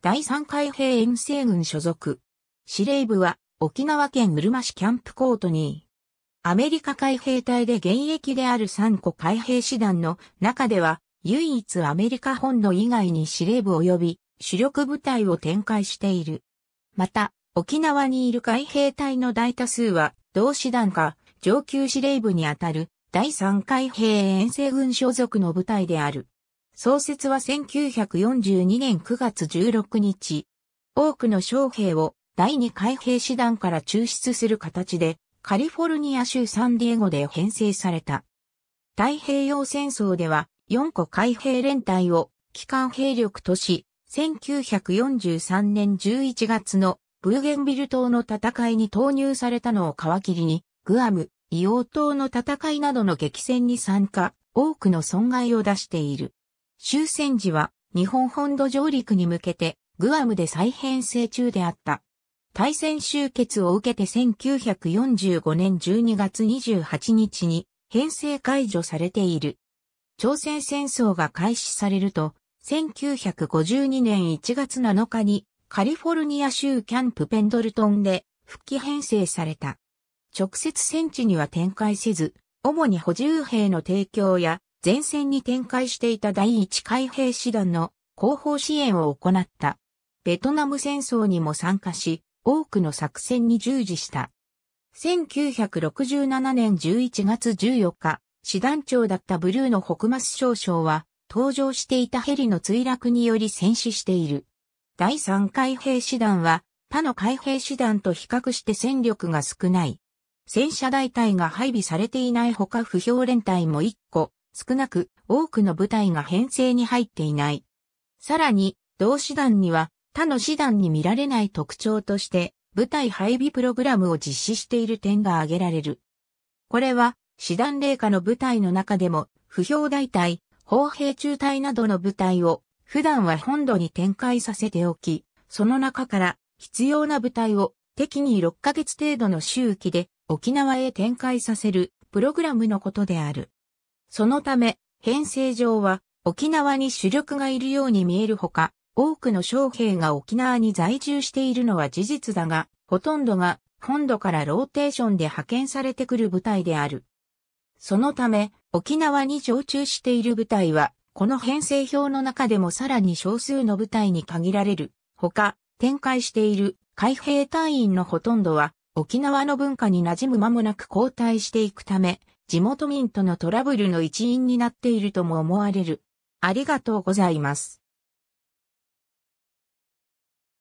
第3海兵遠征軍所属。司令部は沖縄県うるま市キャンプコートニー。アメリカ海兵隊で現役である3個海兵師団の中では唯一アメリカ本土以外に司令部及び主力部隊を展開している。また、沖縄にいる海兵隊の大多数は同師団か上級司令部にあたる第3海兵遠征軍所属の部隊である。創設は1942年9月16日、多くの将兵を第二海兵師団から抽出する形で、カリフォルニア州サンディエゴで編成された。太平洋戦争では4個海兵連隊を機関兵力とし、1943年11月のブーゲンビル島の戦いに投入されたのを皮切りに、グアム、イオウ島の戦いなどの激戦に参加、多くの損害を出している。終戦時は日本本土上陸に向けてグアムで再編成中であった。大戦終結を受けて1945年12月28日に編成解除されている。朝鮮戦争が開始されると、1952年1月7日にカリフォルニア州キャンプペンドルトンで復帰編成された。直接戦地には展開せず、主に補充兵の提供や前線に展開していた第一海兵師団の後方支援を行った。ベトナム戦争にも参加し、多くの作戦に従事した。1967年11月14日、師団長だったブルーの北マス少将は、搭乗していたヘリの墜落により戦死している。第3海兵師団は、他の海兵師団と比較して戦力が少ない。戦車大隊が配備されていない他不評連隊も1個、少なく多くの部隊が編成に入っていない。さらに、同師団には他の師団に見られない特徴として、部隊配備プログラムを実施している点が挙げられる。これは、師団霊下の部隊の中でも、不評大隊、砲兵中隊などの部隊を、普段は本土に展開させておき、その中から必要な部隊を適に6ヶ月程度の周期で沖縄へ展開させるプログラムのことである。そのため、編成上は沖縄に主力がいるように見えるほか、多くの将兵が沖縄に在住しているのは事実だが、ほとんどが本土からローテーションで派遣されてくる部隊である。そのため、沖縄に常駐している部隊は、この編成表の中でもさらに少数の部隊に限られる。ほか、展開している海兵隊員のほとんどは、沖縄の文化に馴染む間もなく後退していくため、地元民とのトラブルの一因になっているとも思われる。ありがとうございます。